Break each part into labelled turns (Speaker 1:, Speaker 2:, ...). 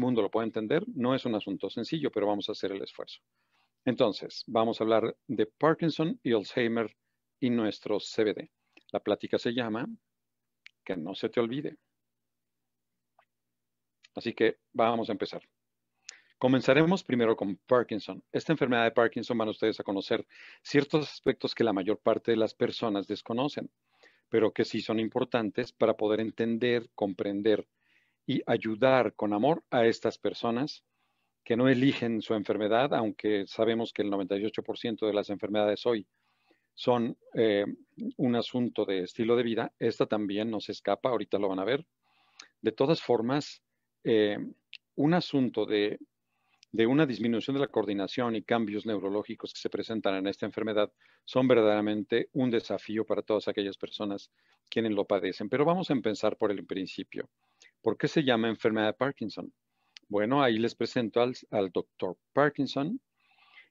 Speaker 1: mundo lo puede entender, no es un asunto sencillo, pero vamos a hacer el esfuerzo. Entonces, vamos a hablar de Parkinson y Alzheimer y nuestro CBD. La plática se llama Que no se te olvide. Así que vamos a empezar. Comenzaremos primero con Parkinson. Esta enfermedad de Parkinson van ustedes a conocer ciertos aspectos que la mayor parte de las personas desconocen, pero que sí son importantes para poder entender, comprender y ayudar con amor a estas personas que no eligen su enfermedad, aunque sabemos que el 98% de las enfermedades hoy son eh, un asunto de estilo de vida, esta también nos escapa, ahorita lo van a ver. De todas formas, eh, un asunto de, de, una disminución de la coordinación y cambios neurológicos que se presentan en esta enfermedad son verdaderamente un desafío para todas aquellas personas quienes lo padecen. Pero vamos a empezar por el principio. ¿Por qué se llama enfermedad de Parkinson? Bueno, ahí les presento al, doctor Parkinson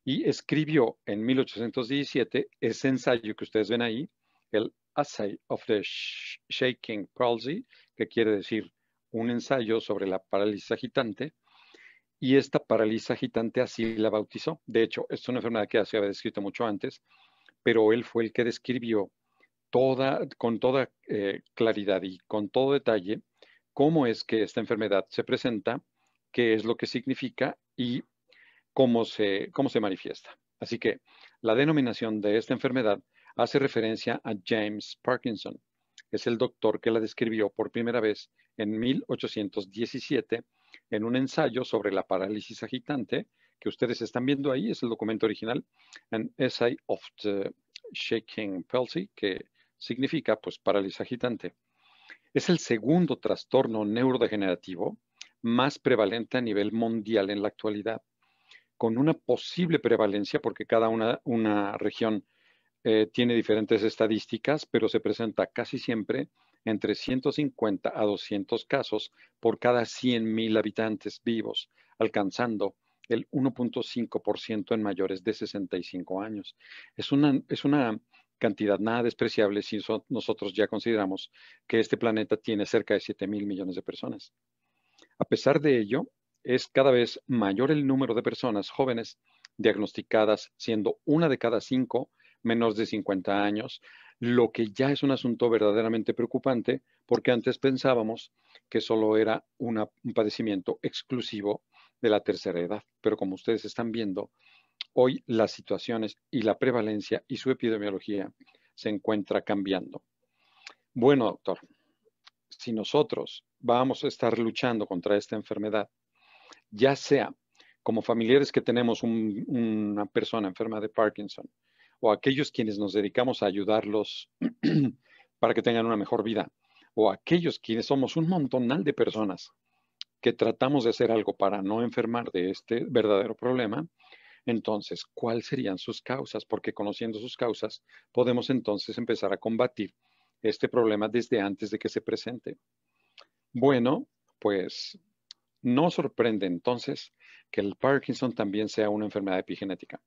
Speaker 1: y escribió en 1817 ese ensayo que ustedes ven ahí, el Assay of the Shaking Palsy, que quiere decir un ensayo sobre la parálisis agitante, y esta parálisis agitante así la bautizó. De hecho, es una enfermedad que ya se había descrito mucho antes, pero él fue el que describió toda, con toda eh, claridad y con todo detalle cómo es que esta enfermedad se presenta, qué es lo que significa y cómo se, manifiesta. Así que la denominación de esta enfermedad hace referencia a James Parkinson. Es el doctor que la describió por primera vez en 1817 en un ensayo sobre la parálisis agitante que ustedes están viendo ahí, es el documento original, An Essay of the Shaking Palsy, que significa pues parálisis agitante. Es el segundo trastorno neurodegenerativo más prevalente a nivel mundial en la actualidad, con una posible prevalencia, porque cada una, una región eh, tiene diferentes estadísticas, pero se presenta casi siempre entre 150 a 200 casos por cada 100.000 habitantes vivos, alcanzando el 1.5% en mayores de 65 años. Es una, es una cantidad nada despreciable si nosotros ya consideramos que este planeta tiene cerca de 7 mil millones de personas. A pesar de ello, es cada vez mayor el número de personas jóvenes diagnosticadas, siendo una de cada cinco menos de 50 años, lo que ya es un asunto verdaderamente preocupante porque antes pensábamos que solo era un padecimiento exclusivo de la tercera edad. Pero como ustedes están viendo, Hoy las situaciones y la prevalencia y su epidemiología se encuentra cambiando. Bueno, doctor, si nosotros vamos a estar luchando contra esta enfermedad, ya sea como familiares que tenemos una persona enferma de Parkinson o aquellos quienes nos dedicamos a ayudarlos para que tengan una mejor vida o aquellos quienes somos un montonal de personas que tratamos de hacer algo para no enfermar de este verdadero problema, entonces, ¿cuáles serían sus causas? Porque conociendo sus causas, podemos entonces empezar a combatir este problema desde antes de que se presente. Bueno, pues no sorprende entonces que el Parkinson también sea una enfermedad epigenética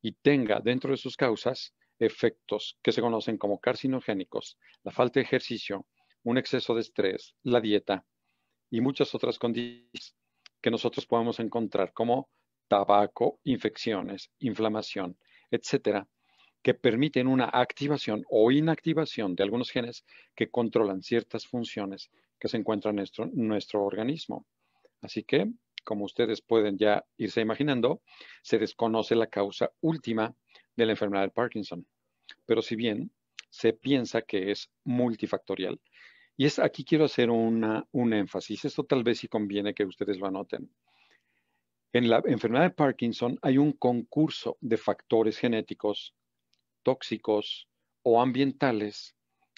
Speaker 1: y tenga dentro de sus causas efectos que se conocen como carcinogénicos, la falta de ejercicio, un exceso de estrés, la dieta y muchas otras condiciones que nosotros podemos encontrar como tabaco, infecciones, inflamación, etcétera, que permiten una activación o inactivación de algunos genes que controlan ciertas funciones que se encuentran en nuestro, organismo. Así que, como ustedes pueden ya irse imaginando, se desconoce la causa última de la enfermedad de Parkinson. Pero si bien se piensa que es multifactorial, y es aquí quiero hacer un énfasis, esto tal vez sí conviene que ustedes lo anoten. En la enfermedad de Parkinson hay un concurso de factores genéticos, tóxicos o ambientales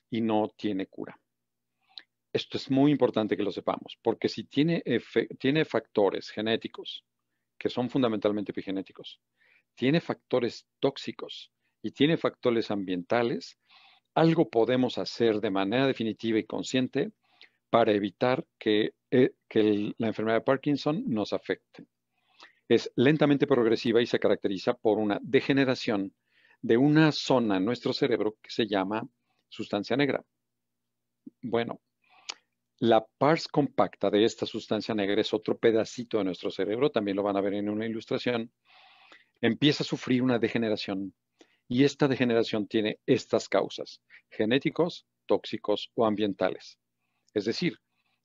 Speaker 1: y no tiene cura. Esto es muy importante que lo sepamos, porque si tiene, factores genéticos, que son fundamentalmente epigenéticos, tiene factores tóxicos y tiene factores ambientales, algo podemos hacer de manera definitiva y consciente para evitar que, eh, la enfermedad de Parkinson nos afecte es lentamente progresiva y se caracteriza por una degeneración de una zona en nuestro cerebro que se llama sustancia negra. Bueno, la pars compacta de esta sustancia negra es otro pedacito de nuestro cerebro, también lo van a ver en una ilustración, empieza a sufrir una degeneración y esta degeneración tiene estas causas, genéticos, tóxicos o ambientales. Es decir,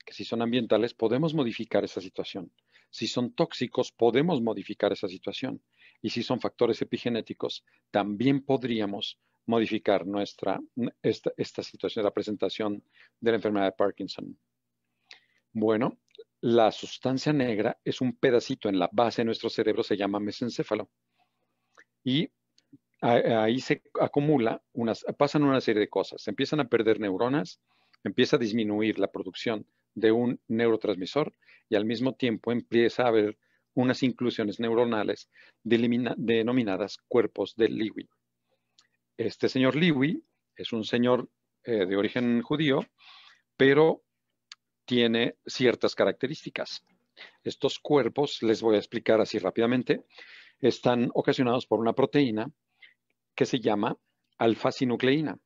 Speaker 1: que si son ambientales podemos modificar esa situación. Si son tóxicos, podemos modificar esa situación. Y si son factores epigenéticos, también podríamos modificar esta, esta situación, la presentación de la enfermedad de Parkinson. Bueno, la sustancia negra es un pedacito en la base de nuestro cerebro, se llama mesencéfalo. Y ahí se acumula, pasan una serie de cosas. empiezan a perder neuronas, empieza a disminuir la producción de un neurotransmisor y al mismo tiempo empieza a haber unas inclusiones neuronales denominadas cuerpos de Lewy. Este señor Lewy es un señor eh, de origen judío, pero tiene ciertas características. Estos cuerpos, les voy a explicar así rápidamente, están ocasionados por una proteína que se llama alfa-sinucleína.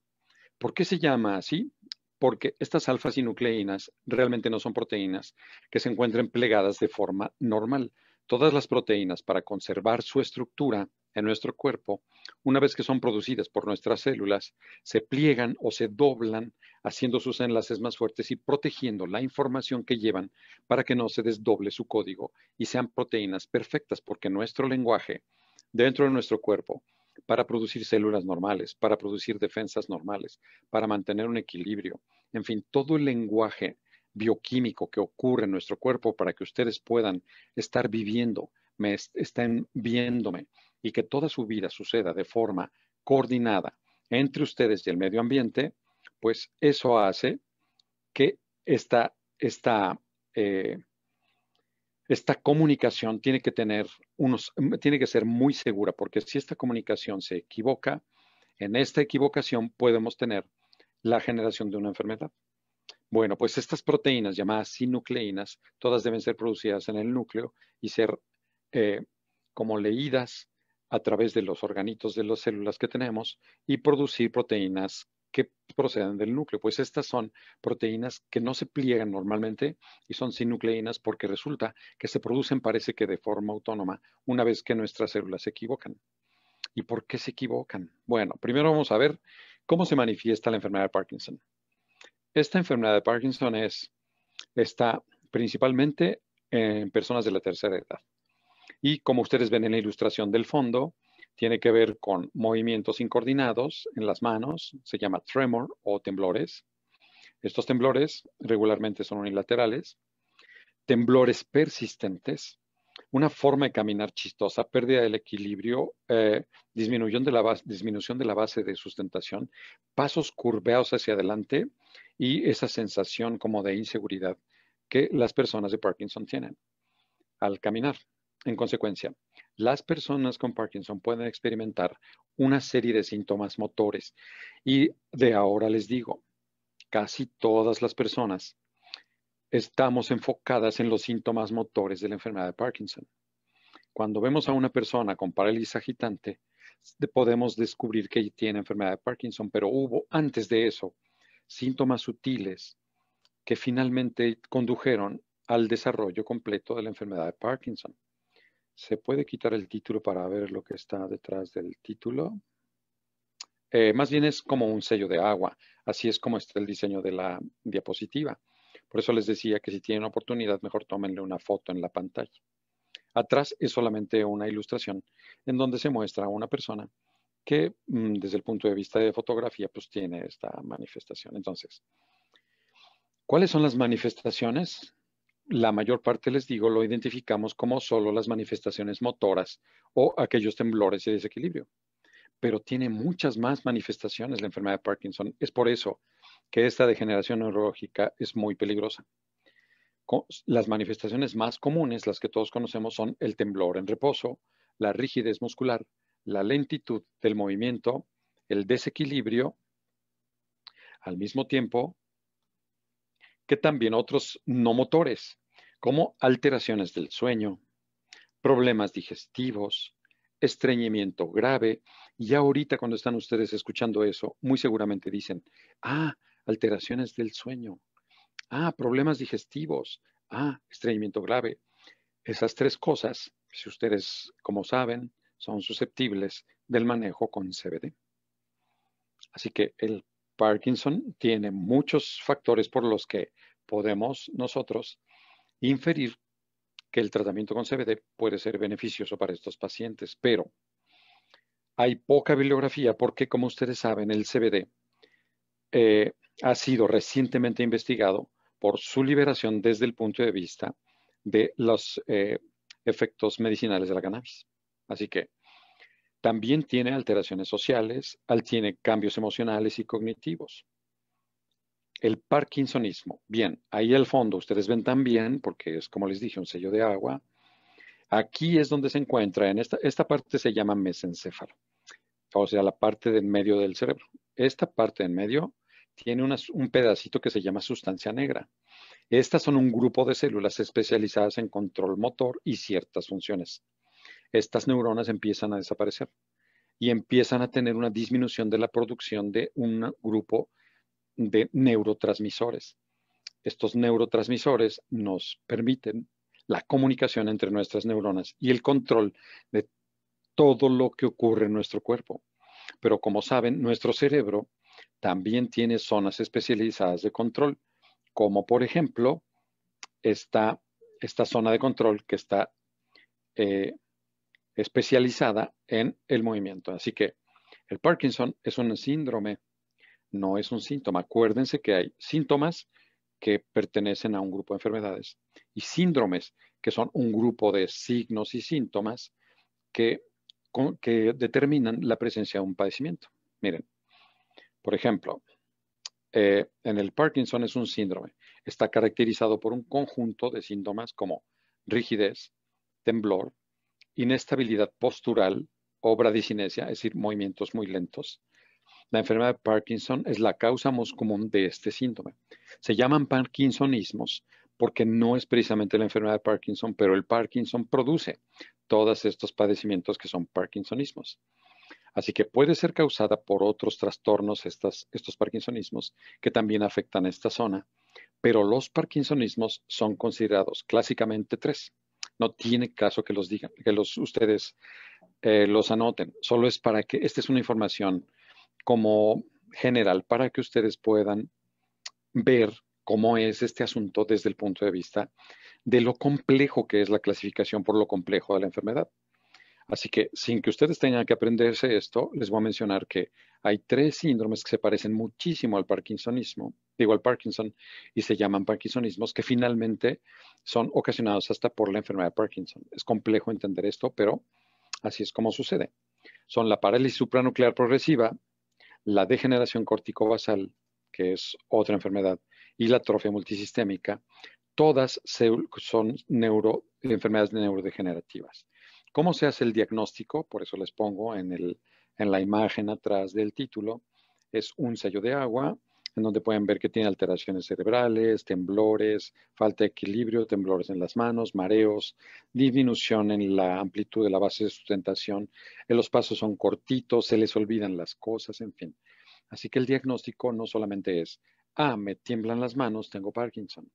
Speaker 1: ¿Por qué se llama así? porque estas alfas y nucleínas realmente no son proteínas que se encuentren plegadas de forma normal. Todas las proteínas, para conservar su estructura en nuestro cuerpo, una vez que son producidas por nuestras células, se pliegan o se doblan, haciendo sus enlaces más fuertes y protegiendo la información que llevan para que no se desdoble su código y sean proteínas perfectas, porque nuestro lenguaje dentro de nuestro cuerpo para producir células normales, para producir defensas normales, para mantener un equilibrio. En fin, todo el lenguaje bioquímico que ocurre en nuestro cuerpo para que ustedes puedan estar viviendo, me estén viéndome y que toda su vida suceda de forma coordinada entre ustedes y el medio ambiente, pues eso hace que esta, eh, esta comunicación tiene que tener unos, mm, tiene que ser muy segura, porque si esta comunicación se equivoca, en esta equivocación podemos tener la generación de una enfermedad. Bueno, pues estas proteínas llamadas sinucleínas, todas deben ser producidas en el núcleo y ser eh, como leídas a través de los organitos de las células que tenemos y producir proteínas que proceden del núcleo. Pues estas son proteínas que no se pliegan normalmente y son sinucleínas porque resulta que se producen parece que de forma autónoma una vez que nuestras células se equivocan. ¿Y por qué se equivocan? Bueno, primero vamos a ver cómo se manifiesta la enfermedad de Parkinson. Esta enfermedad de Parkinson es, está principalmente en personas de la tercera edad. Y como ustedes ven en la ilustración del fondo, tiene que ver con movimientos incoordinados en las manos, se llama tremor o temblores. Estos temblores regularmente son unilaterales. Temblores persistentes, una forma de caminar chistosa, pérdida del equilibrio, eh, disminución, de la disminución de la base de sustentación, pasos curveados hacia adelante y esa sensación como de inseguridad que las personas de Parkinson tienen al caminar. En consecuencia, las personas con Parkinson pueden experimentar una serie de síntomas motores. Y de ahora les digo, casi todas las personas estamos enfocadas en los síntomas motores de la enfermedad de Parkinson. Cuando vemos a una persona con parálisis agitante, podemos descubrir que tiene enfermedad de Parkinson, pero hubo antes de eso síntomas sutiles que finalmente condujeron al desarrollo completo de la enfermedad de Parkinson. Se puede quitar el título para ver lo que está detrás del título. Eh, más bien es como un sello de agua. Así es como está el diseño de la diapositiva. Por eso les decía que si tienen oportunidad, mejor tómenle una foto en la pantalla. Atrás es solamente una ilustración en donde se muestra a una persona que mm, desde el punto de vista de fotografía pues tiene esta manifestación. Entonces, ¿cuáles son las manifestaciones? la mayor parte, les digo, lo identificamos como solo las manifestaciones motoras o aquellos temblores de desequilibrio. Pero tiene muchas más manifestaciones la enfermedad de Parkinson. Es por eso que esta degeneración neurológica es muy peligrosa. Las manifestaciones más comunes, las que todos conocemos, son el temblor en reposo, la rigidez muscular, la lentitud del movimiento, el desequilibrio. Al mismo tiempo, que también otros no motores, como alteraciones del sueño, problemas digestivos, estreñimiento grave. Y ahorita cuando están ustedes escuchando eso, muy seguramente dicen, ah, alteraciones del sueño, ah, problemas digestivos, ah, estreñimiento grave. Esas tres cosas, si ustedes, como saben, son susceptibles del manejo con CBD. Así que el Parkinson tiene muchos factores por los que podemos nosotros inferir que el tratamiento con CBD puede ser beneficioso para estos pacientes, pero hay poca bibliografía porque, como ustedes saben, el CBD eh, ha sido recientemente investigado por su liberación desde el punto de vista de los eh, efectos medicinales de la cannabis. Así que también tiene alteraciones sociales, tiene cambios emocionales y cognitivos. El Parkinsonismo. Bien, ahí al fondo ustedes ven también, porque es como les dije, un sello de agua. Aquí es donde se encuentra, en esta, parte se llama mesencéfalo, o sea, la parte del medio del cerebro. Esta parte en medio tiene un pedacito que se llama sustancia negra. Estas son un grupo de células especializadas en control motor y ciertas funciones estas neuronas empiezan a desaparecer y empiezan a tener una disminución de la producción de un grupo de neurotransmisores. Estos neurotransmisores nos permiten la comunicación entre nuestras neuronas y el control de todo lo que ocurre en nuestro cuerpo. Pero como saben, nuestro cerebro también tiene zonas especializadas de control, como por ejemplo esta, esta zona de control que está eh, especializada en el movimiento. Así que el Parkinson es un síndrome, no es un síntoma. Acuérdense que hay síntomas que pertenecen a un grupo de enfermedades y síndromes que son un grupo de signos y síntomas que, que determinan la presencia de un padecimiento. Miren, por ejemplo, eh, en el Parkinson es un síndrome. Está caracterizado por un conjunto de síntomas como rigidez, temblor, inestabilidad postural obra de cinesia, es decir, movimientos muy lentos. La enfermedad de Parkinson es la causa más común de este síndrome. Se llaman parkinsonismos porque no es precisamente la enfermedad de Parkinson, pero el Parkinson produce todos estos padecimientos que son parkinsonismos. Así que puede ser causada por otros trastornos, estos parkinsonismos, que también afectan a esta zona, pero los parkinsonismos son considerados clásicamente tres. No tiene caso que los digan, que los ustedes eh, los anoten. Solo es para que, esta es una información como general para que ustedes puedan ver cómo es este asunto desde el punto de vista de lo complejo que es la clasificación por lo complejo de la enfermedad. Así que sin que ustedes tengan que aprenderse esto, les voy a mencionar que hay tres síndromes que se parecen muchísimo al Parkinsonismo, digo al Parkinson, y se llaman Parkinsonismos, que finalmente son ocasionados hasta por la enfermedad de Parkinson. Es complejo entender esto, pero así es como sucede. Son la parálisis supranuclear progresiva, la degeneración corticobasal, que es otra enfermedad, y la atrofia multisistémica, todas son enfermedades neurodegenerativas. ¿Cómo se hace el diagnóstico? Por eso les pongo en, la imagen atrás del título. Es un sello de agua en donde pueden ver que tiene alteraciones cerebrales, temblores, falta de equilibrio, temblores en las manos, mareos, disminución en la amplitud de la base de sustentación, eh, los pasos son cortitos, se les olvidan las cosas, en fin. Así que el diagnóstico no solamente es, ah, me tiemblan las manos, tengo Parkinson.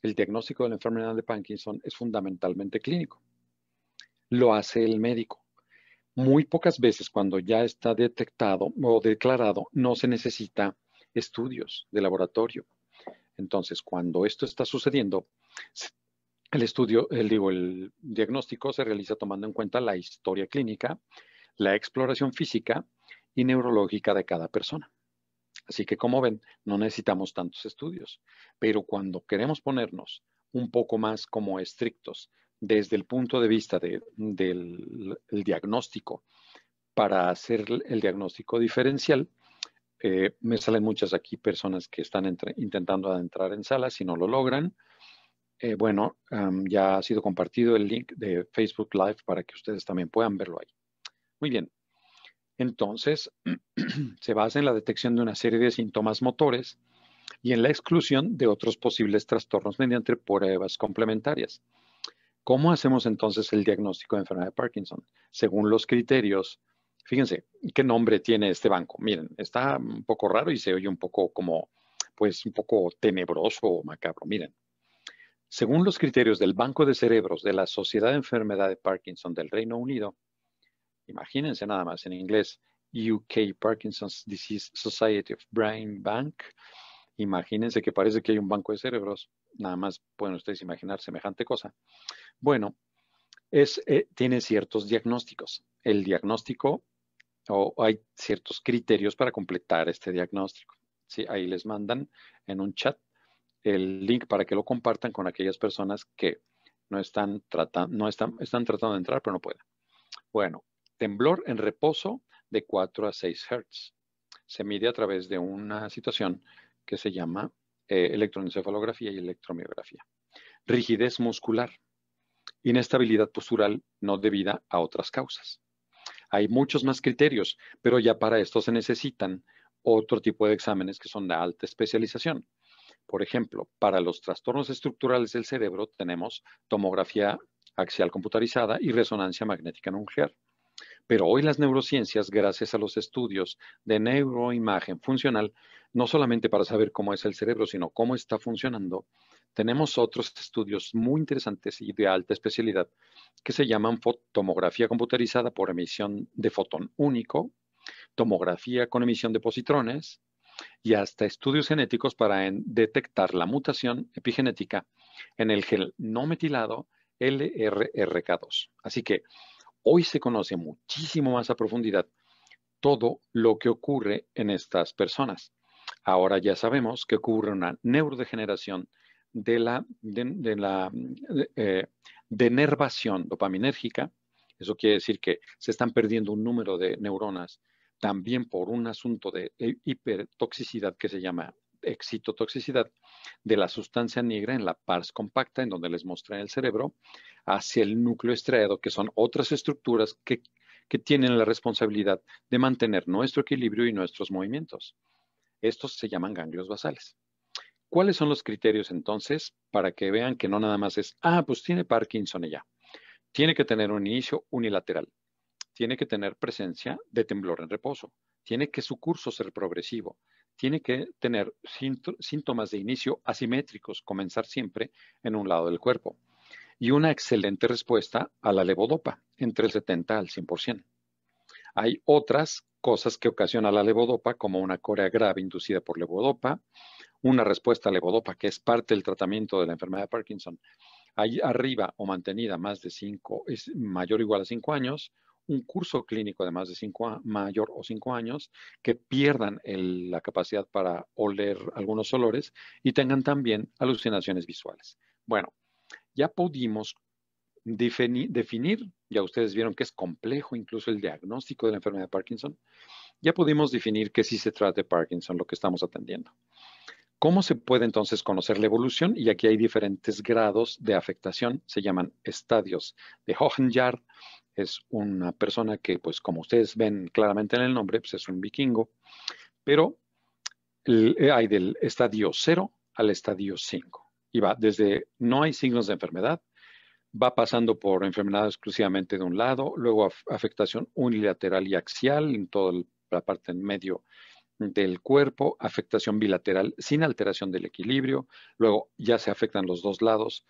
Speaker 1: El diagnóstico de la enfermedad de Parkinson es fundamentalmente clínico lo hace el médico. Muy pocas veces cuando ya está detectado o declarado no se necesita estudios de laboratorio. Entonces, cuando esto está sucediendo, el estudio, digo, el diagnóstico se realiza tomando en cuenta la historia clínica, la exploración física y neurológica de cada persona. Así que, como ven, no necesitamos tantos estudios, pero cuando queremos ponernos un poco más como estrictos desde el punto de vista del diagnóstico, para hacer el diagnóstico diferencial, eh, me salen muchas aquí personas que están intentando adentrar en salas y no lo logran. Eh, bueno, ya ha sido compartido el link de Facebook Live para que ustedes también puedan verlo ahí. Muy bien. Entonces, se basa en la detección de una serie de síntomas motores y en la exclusión de otros posibles trastornos mediante pruebas complementarias. ¿Cómo hacemos entonces el diagnóstico de enfermedad de Parkinson? Según los criterios, fíjense, ¿qué nombre tiene este banco? Miren, está un poco raro y se oye un poco como, pues un poco tenebroso o macabro. Miren, según los criterios del Banco de Cerebros de la Sociedad de Enfermedad de Parkinson del Reino Unido, imagínense nada más en inglés, UK Parkinson's Disease Society of Brain Bank, imagínense que parece que hay un banco de cerebros. Nada más pueden ustedes imaginar semejante cosa. Bueno, es, eh, tiene ciertos diagnósticos. El diagnóstico, o hay ciertos criterios para completar este diagnóstico. Sí, ahí les mandan en un chat el link para que lo compartan con aquellas personas que no están tratando, no están, están tratando de entrar, pero no pueden. Bueno, temblor en reposo de 4 a 6 Hz. Se mide a través de una situación que se llama eh, electroencefalografía y electromiografía. Rigidez muscular, inestabilidad postural no debida a otras causas. Hay muchos más criterios, pero ya para esto se necesitan otro tipo de exámenes que son de alta especialización. Por ejemplo, para los trastornos estructurales del cerebro tenemos tomografía axial computarizada y resonancia magnética nuclear. Pero hoy las neurociencias, gracias a los estudios de neuroimagen funcional, no solamente para saber cómo es el cerebro, sino cómo está funcionando, tenemos otros estudios muy interesantes y de alta especialidad que se llaman tomografía computarizada por emisión de fotón único, tomografía con emisión de positrones y hasta estudios genéticos para detectar la mutación epigenética en el gel no metilado LRRK2. Así que hoy se conoce muchísimo más a profundidad todo lo que ocurre en estas personas. Ahora ya sabemos que ocurre una neurodegeneración de la, denervación eh, dopaminérgica. Eso quiere decir que se están perdiendo un número de neuronas también por un asunto de eh, hipertoxicidad que se llama excitotoxicidad de la sustancia negra en la pars compacta, en donde les muestra en el cerebro, hacia el núcleo estriado, que son otras estructuras que tienen la responsabilidad de mantener nuestro equilibrio y nuestros movimientos. Estos se llaman ganglios basales. ¿Cuáles son los criterios entonces para que vean que no nada más es, ah, pues tiene Parkinson ya? Tiene que tener un inicio unilateral, tiene que tener presencia de temblor en reposo, tiene que su curso ser progresivo, tiene que tener síntomas de inicio asimétricos, comenzar siempre en un lado del cuerpo, y una excelente respuesta a la levodopa, entre el 70 al 100%. Hay otras cosas que ocasiona la levodopa, como una corea grave inducida por levodopa, una respuesta a levodopa que es parte del tratamiento de la enfermedad de Parkinson, ahí arriba o mantenida más de 5, es mayor o igual a cinco años, un curso clínico de más de cinco mayor o cinco años, que pierdan la capacidad para oler algunos olores y tengan también alucinaciones visuales. Bueno, ya pudimos definir ya ustedes vieron que es complejo incluso el diagnóstico de la enfermedad de Parkinson, ya pudimos definir que sí se trata de Parkinson, lo que estamos atendiendo. ¿Cómo se puede entonces conocer la evolución? Y aquí hay diferentes grados de afectación, se llaman estadios de Hohenjar. Es una persona que, pues como ustedes ven claramente en el nombre, pues es un vikingo, pero eh, hay del estadio 0 al estadio 5 y va desde no hay signos de enfermedad va pasando por enfermedad exclusivamente de un lado, luego afectación unilateral y axial en toda la parte en medio del cuerpo, afectación bilateral sin alteración del equilibrio, luego ya se afectan los dos lados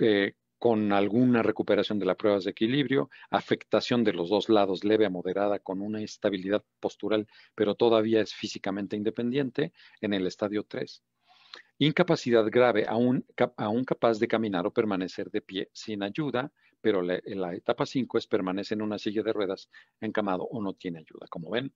Speaker 1: eh, con alguna recuperación de las pruebas de equilibrio, afectación de los dos lados leve a moderada con una estabilidad postural, pero todavía es físicamente independiente en el estadio 3 Incapacidad grave, aún, aún capaz de caminar o permanecer de pie sin ayuda, pero la, la etapa 5 es permanece en una silla de ruedas, encamado o no tiene ayuda. Como ven,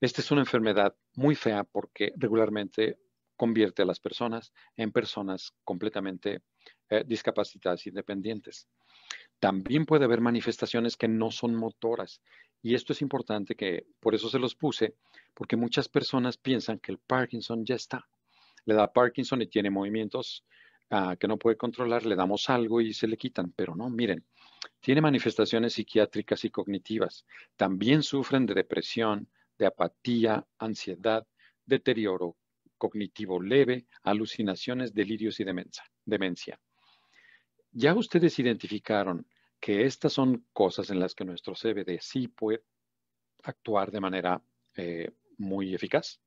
Speaker 1: esta es una enfermedad muy fea porque regularmente convierte a las personas en personas completamente discapacitadas eh, discapacitadas independientes. También puede haber manifestaciones que no son motoras. Y esto es importante que por eso se los puse, porque muchas personas piensan que el Parkinson ya está le da Parkinson y tiene movimientos ah, que no puede controlar, le damos algo y se le quitan, pero no, miren, tiene manifestaciones psiquiátricas y cognitivas, también sufren de depresión, de apatía, ansiedad, deterioro cognitivo leve, alucinaciones, delirios y demencia. Ya ustedes identificaron que estas son cosas en las que nuestro CBD sí puede actuar de manera eh, muy eficaz.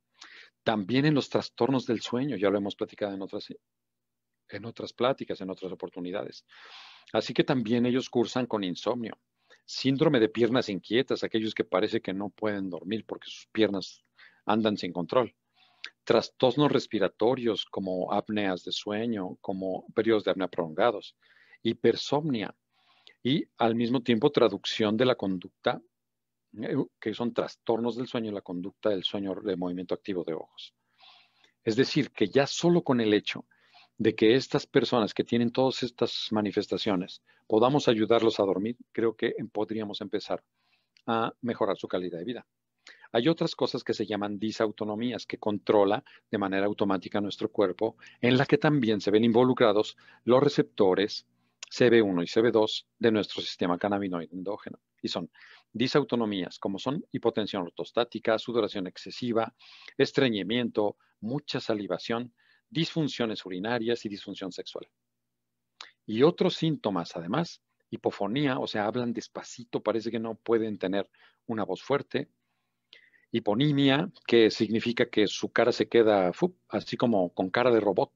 Speaker 1: También en los trastornos del sueño, ya lo hemos platicado en otras, en otras pláticas, en otras oportunidades. Así que también ellos cursan con insomnio, síndrome de piernas inquietas, aquellos que parece que no pueden dormir porque sus piernas andan sin control. Trastornos respiratorios como apneas de sueño, como periodos de apnea prolongados, hipersomnia y al mismo tiempo traducción de la conducta eh, que son trastornos del sueño, y la conducta del sueño de movimiento activo de ojos. Es decir, que ya solo con el hecho de que estas personas que tienen todas estas manifestaciones podamos ayudarlos a dormir, creo que em, podríamos empezar a mejorar su calidad de vida. Hay otras cosas que se llaman disautonomías, que controla de manera automática nuestro cuerpo, en la que también se ven involucrados los receptores CB1 y CB2 de nuestro sistema cannabinoide endógeno. Y son disautonomías, como son hipotensión ortostática, sudoración excesiva, estreñimiento, mucha salivación, disfunciones urinarias y disfunción sexual. Y otros síntomas, además, hipofonía, o sea, hablan despacito, parece que no pueden tener una voz fuerte. Hiponimia, que significa que su cara se queda así como con cara de robot,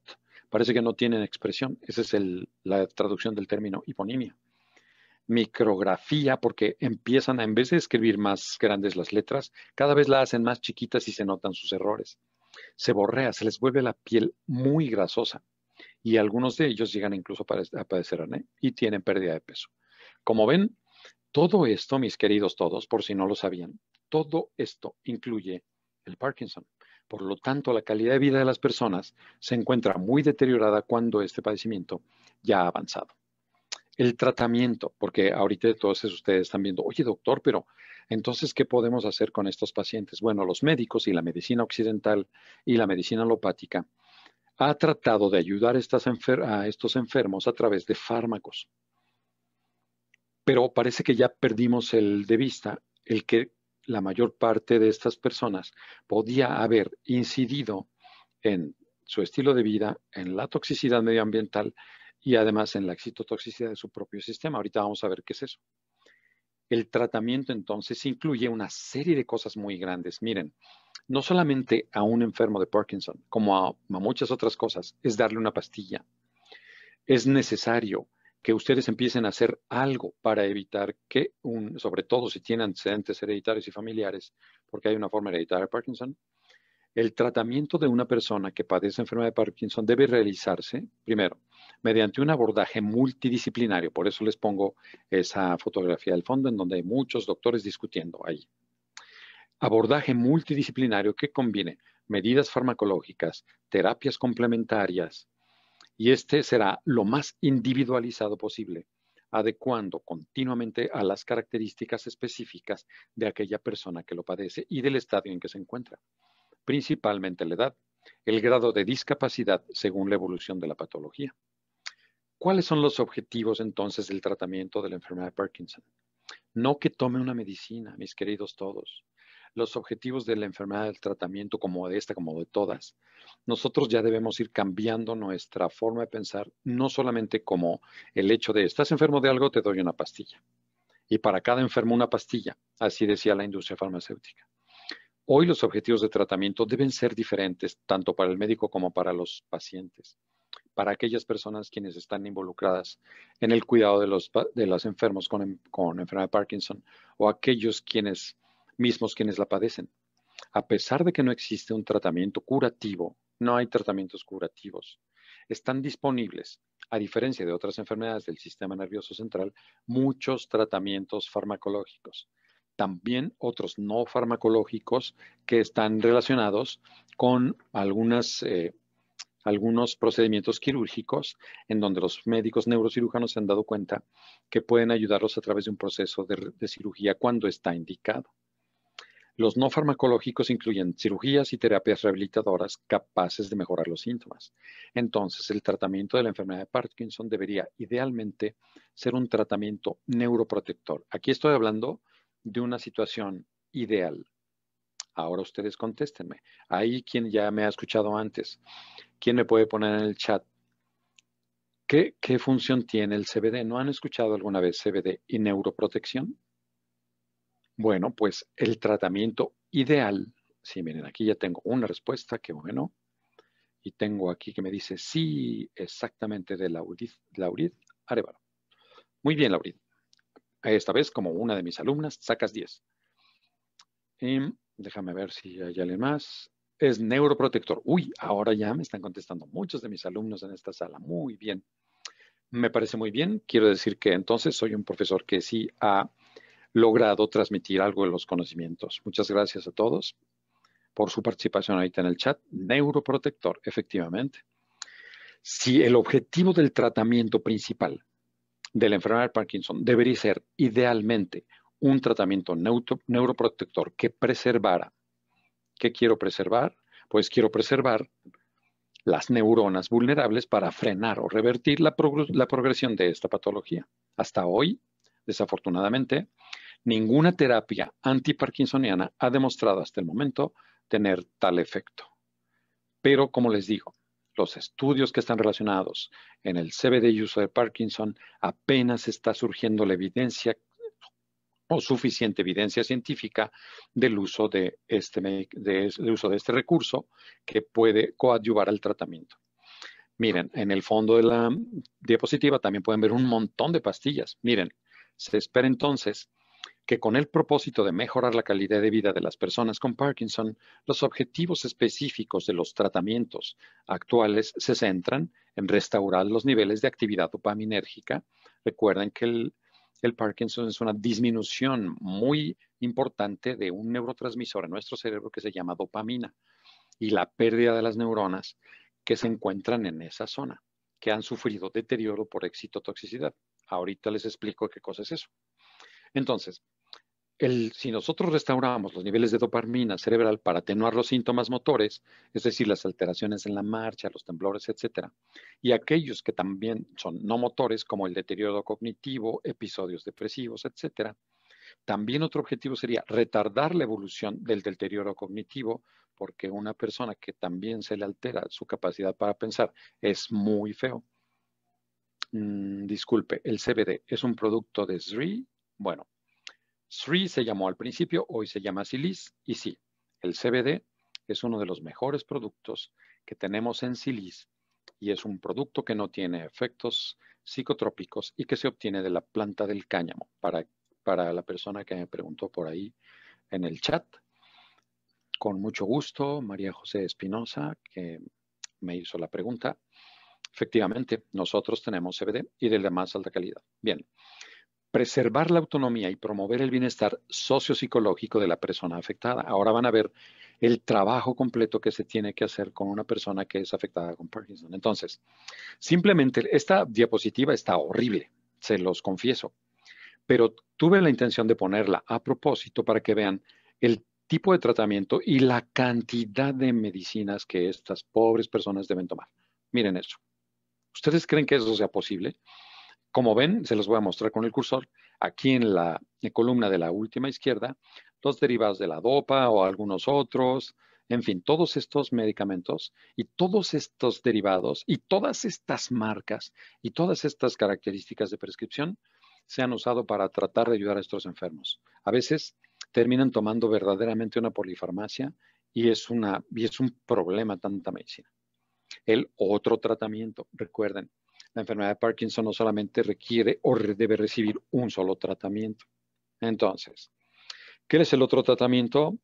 Speaker 1: parece que no tienen expresión. Esa es la traducción del término hiponimia micrografía, porque empiezan a, en vez de escribir más grandes las letras, cada vez la hacen más chiquitas y se notan sus errores. Se borrea, se les vuelve la piel muy grasosa y algunos de ellos llegan incluso a padecer y tienen pérdida de peso. Como ven, todo esto, mis queridos todos, por si no lo sabían, todo esto incluye el Parkinson. Por lo tanto, la calidad de vida de las personas se encuentra muy deteriorada cuando este padecimiento ya ha avanzado el tratamiento, porque ahorita todos ustedes están viendo, oye doctor, pero entonces, ¿qué podemos hacer con estos pacientes? Bueno, los médicos y la medicina occidental y la medicina alopática ha tratado de ayudar a estos enfermos a través de fármacos. Pero parece que ya perdimos el de vista el que la mayor parte de estas personas podía haber incidido en su estilo de vida, en la toxicidad medioambiental y además en la excitotoxicidad de su propio sistema. Ahorita vamos a ver qué es eso. El tratamiento entonces incluye una serie de cosas muy grandes. Miren, no solamente a un enfermo de Parkinson, como a, muchas otras cosas, es darle una pastilla. Es necesario que ustedes empiecen a hacer algo para evitar que un, sobre todo si tienen antecedentes hereditarios y familiares, porque hay una forma hereditaria de Parkinson, el tratamiento de una persona que padece enfermedad de Parkinson debe realizarse, primero, mediante un abordaje multidisciplinario. Por eso les pongo esa fotografía del fondo en donde hay muchos doctores discutiendo ahí. Abordaje multidisciplinario que combine medidas farmacológicas, terapias complementarias, y este será lo más individualizado posible, adecuando continuamente a las características específicas de aquella persona que lo padece y del estadio en que se encuentra principalmente la edad, el grado de discapacidad según la evolución de la patología. ¿Cuáles son los objetivos entonces del tratamiento de la enfermedad de Parkinson? No que tome una medicina, mis queridos todos. Los objetivos de la enfermedad del tratamiento, como de esta, como de todas, nosotros ya debemos ir cambiando nuestra forma de pensar, no solamente como el hecho de estás enfermo de algo, te doy una pastilla. Y para cada enfermo una pastilla, así decía la industria farmacéutica. Hoy los objetivos de tratamiento deben ser diferentes tanto para el médico como para los pacientes, para aquellas personas quienes están involucradas en el cuidado de los, enfermos con, enfermedad de Parkinson o aquellos mismos quienes la padecen. A pesar de que no existe un tratamiento curativo, no hay tratamientos curativos. Están disponibles, a diferencia de otras enfermedades del sistema nervioso central, muchos tratamientos farmacológicos también otros no farmacológicos que están relacionados con eh, algunos procedimientos quirúrgicos en donde los médicos neurocirujanos se han dado cuenta que pueden ayudarlos a través de un proceso de, cirugía cuando está indicado. Los no farmacológicos incluyen cirugías y terapias rehabilitadoras capaces de mejorar los síntomas. Entonces, el tratamiento de la enfermedad de Parkinson debería idealmente ser un tratamiento neuroprotector. Aquí estoy hablando de una situación ideal? Ahora ustedes contéstenme. Ahí quien ya me ha escuchado antes, ¿quién me puede poner en el chat? ¿Qué, función tiene el CBD? ¿No han escuchado alguna vez CBD y neuroprotección? Bueno, pues el tratamiento ideal, si sí, miren, aquí ya tengo una respuesta, que bueno, y tengo aquí que me dice, sí, exactamente de Laurid, Laurid Arevalo. Muy bien, Laurid esta vez, como una de mis alumnas, sacas 10. Em, déjame ver si hay alguien más. Es neuroprotector. Uy, ahora ya me están contestando muchos de mis alumnos en esta sala. Muy bien. Me parece muy bien. Quiero decir que entonces soy un profesor que sí ha logrado transmitir algo de los conocimientos. Muchas gracias a todos por su participación ahorita en el chat. Neuroprotector, efectivamente. Si el objetivo del tratamiento principal de la enfermedad de Parkinson debería ser idealmente un tratamiento neuroprotector que preservara. ¿Qué quiero preservar? Pues quiero preservar las neuronas vulnerables para frenar o revertir la, la progresión de esta patología. Hasta hoy, desafortunadamente, ninguna terapia antiparkinsoniana ha demostrado hasta el momento tener tal efecto. Pero como les digo, los estudios que están relacionados en el CBD y uso de Parkinson, apenas está surgiendo la evidencia o suficiente evidencia científica del uso de este, uso de este recurso que puede coadyuvar al tratamiento. Miren, en el fondo de la diapositiva también pueden ver un montón de pastillas. Miren, se espera entonces que con el propósito de mejorar la calidad de vida de las personas con Parkinson, los objetivos específicos de los tratamientos actuales se centran en restaurar los niveles de actividad dopaminérgica. Recuerden que el, Parkinson es una disminución muy importante de un neurotransmisor en nuestro cerebro que se llama dopamina y la pérdida de las neuronas que se encuentran en esa zona, que han sufrido deterioro por excitotoxicidad. Ahorita les explico qué cosa es eso. Entonces, si nosotros restauramos los niveles de dopamina cerebral para atenuar los síntomas motores, es decir, las alteraciones en la marcha, los temblores, etcétera, y aquellos que también son no motores, como el deterioro cognitivo, episodios depresivos, etcétera, también otro objetivo sería retardar la evolución del deterioro cognitivo, porque una persona que también se le altera su capacidad para pensar es muy feo. Mm, disculpe, el CBD es un producto de SRI. Bueno, Sri se llamó al principio, hoy se llama Silis, y sí, el CBD es uno de los mejores productos que tenemos en Silis y es un producto que no tiene efectos psicotrópicos y que se obtiene de la planta del cáñamo. Para, la persona que me preguntó por ahí en el chat, con mucho gusto, María José Espinosa, que me hizo la pregunta. Efectivamente, nosotros tenemos CBD y de la más alta calidad. Bien, preservar la autonomía y promover el bienestar sociopsicológico de la persona afectada. Ahora van a ver el trabajo completo que se tiene que hacer con una persona que es afectada con Parkinson. Entonces, simplemente esta diapositiva está horrible, se los confieso, pero tuve la intención de ponerla a propósito para que vean el tipo de tratamiento y la cantidad de medicinas que estas pobres personas deben tomar. Miren eso. ¿Ustedes creen que eso sea posible? Como ven, se los voy a mostrar con el cursor, aquí en la columna de la última izquierda, dos derivados de la dopa o algunos otros, en fin, todos estos medicamentos y todos estos derivados y todas estas marcas y todas estas características de prescripción se han usado para tratar de ayudar a estos enfermos. A veces terminan tomando verdaderamente una polifarmacia y es, una, y es un problema tanta medicina. El otro tratamiento, recuerden, la enfermedad de Parkinson no solamente requiere o debe recibir un solo tratamiento. Entonces, ¿qué es el otro tratamiento?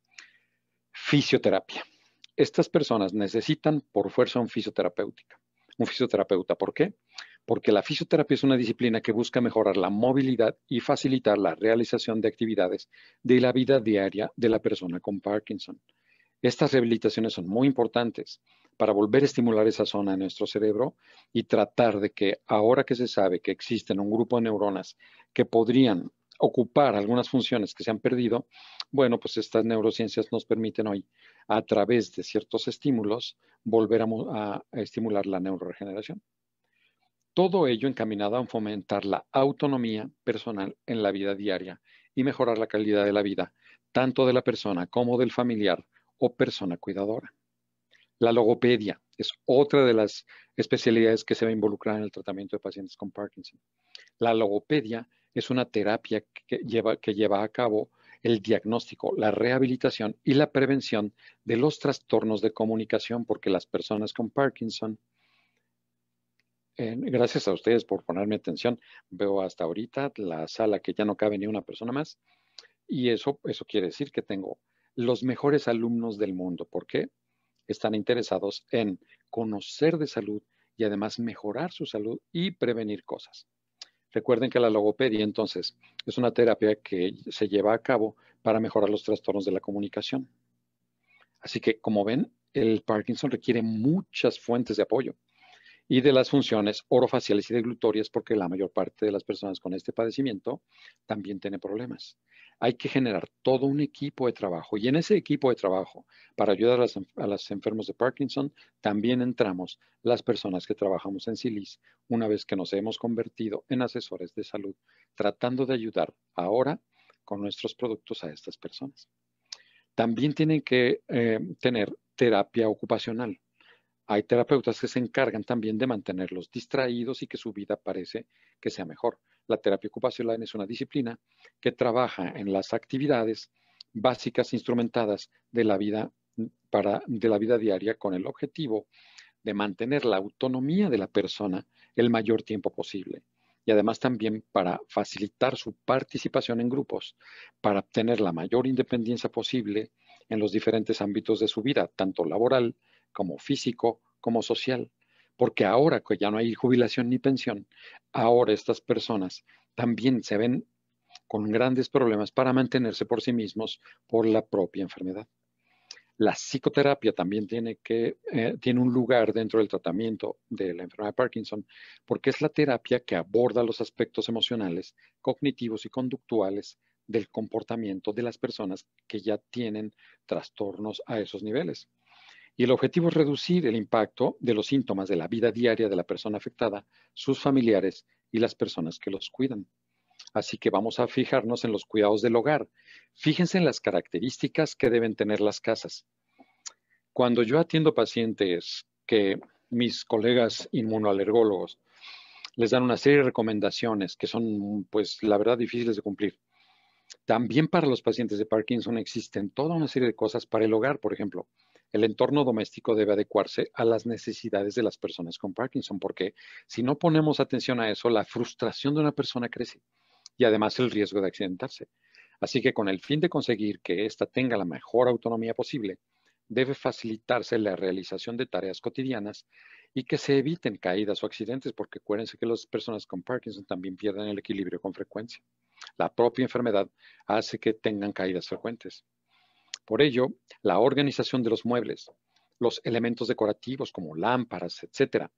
Speaker 1: Fisioterapia. Estas personas necesitan por fuerza un fisioterapéutica, un fisioterapeuta. ¿Por qué? Porque la fisioterapia es una disciplina que busca mejorar la movilidad y facilitar la realización de actividades de la vida diaria de la persona con Parkinson. Estas rehabilitaciones son muy importantes para volver a estimular esa zona en nuestro cerebro y tratar de que ahora que se sabe que existen un grupo de neuronas que podrían ocupar algunas funciones que se han perdido, bueno, pues estas neurociencias nos permiten hoy, a través de ciertos estímulos, volver a, estimular la neuroregeneración. Todo ello encaminado a fomentar la autonomía personal en la vida diaria y mejorar la calidad de la vida, tanto de la persona como del familiar o persona cuidadora. La logopedia es otra de las especialidades que se va a involucrar en el tratamiento de pacientes con Parkinson. La logopedia es una terapia que lleva, que lleva a cabo el diagnóstico, la rehabilitación y la prevención de los trastornos de comunicación, porque las personas con Parkinson, gracias a ustedes por ponerme atención, veo hasta ahorita la sala que ya no cabe ni una persona más, y eso, eso quiere decir que tengo los mejores alumnos del mundo. ¿Por qué? están interesados en conocer de salud y además mejorar su salud y prevenir cosas. Recuerden que la logopedia entonces es una terapia que se lleva a cabo para mejorar los trastornos de la comunicación. Así que, como ven, el Parkinson requiere muchas fuentes de apoyo y de las funciones orofaciales y deglutorias, porque la mayor parte de las personas con este padecimiento también tiene problemas. Hay que generar todo un equipo de trabajo y en ese equipo de trabajo para ayudar a, las, los enfermos de Parkinson también entramos las personas que trabajamos en SILIS una vez que nos hemos convertido en asesores de salud, tratando de ayudar ahora con nuestros productos a estas personas. También tienen que eh, tener terapia ocupacional hay terapeutas que se encargan también de mantenerlos distraídos y que su vida parece que sea mejor. La terapia ocupacional es una disciplina que trabaja en las actividades básicas instrumentadas de la vida, de la vida diaria con el objetivo de mantener la autonomía de la persona el mayor tiempo posible y además también para facilitar su participación en grupos, para obtener la mayor independencia posible en los diferentes ámbitos de su vida, tanto laboral, como físico, como social, porque ahora que ya no hay jubilación ni pensión, ahora estas personas también se ven con grandes problemas para mantenerse por sí mismos por la propia enfermedad. La psicoterapia también tiene, eh, tiene un lugar dentro del tratamiento de la enfermedad de Parkinson porque es la terapia que aborda los aspectos emocionales, cognitivos y conductuales del comportamiento de las personas que ya tienen trastornos a esos niveles y el objetivo es reducir el impacto de los síntomas de la vida diaria de la persona afectada, sus familiares y las personas que los cuidan. Así que vamos a fijarnos en los cuidados del hogar. Fíjense en las características que deben tener las casas. Cuando yo atiendo pacientes que mis colegas inmunoalergólogos les dan una serie de recomendaciones que son, pues, la verdad, difíciles de cumplir. También para los pacientes de Parkinson existen toda una serie de cosas para el hogar, por ejemplo el entorno doméstico debe adecuarse a las necesidades de las personas con Parkinson, porque si no ponemos atención a eso, la frustración de una persona crece y además el riesgo de accidentarse. Así que con el fin de conseguir que ésta tenga la mejor autonomía posible, debe facilitarse la realización de tareas cotidianas y que se eviten caídas o accidentes, porque acuérdense que las personas con Parkinson también pierden el equilibrio con frecuencia. La propia enfermedad hace que tengan caídas frecuentes. Por ello, la organización de los muebles, los elementos decorativos como lámparas, etcétera,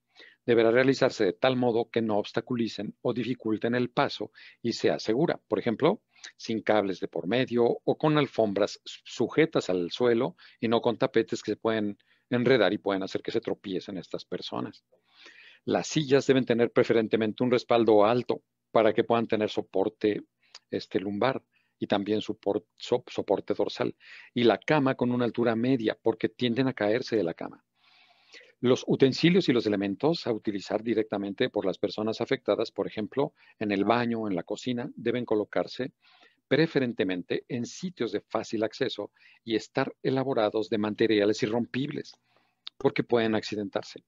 Speaker 1: deberá realizarse de tal modo que no obstaculicen o dificulten el paso y sea segura, por ejemplo, sin cables de por medio o con alfombras sujetas al suelo y no con tapetes que se pueden enredar y pueden hacer que se tropiecen estas personas. Las sillas deben tener preferentemente un respaldo alto para que puedan tener soporte este lumbar y también soporte, soporte dorsal. Y la cama con una altura media, porque tienden a caerse de la cama. Los utensilios y los elementos a utilizar directamente por las personas afectadas, por ejemplo, en el baño o en la cocina, deben colocarse preferentemente en sitios de fácil acceso y estar elaborados de materiales irrompibles, porque pueden accidentarse.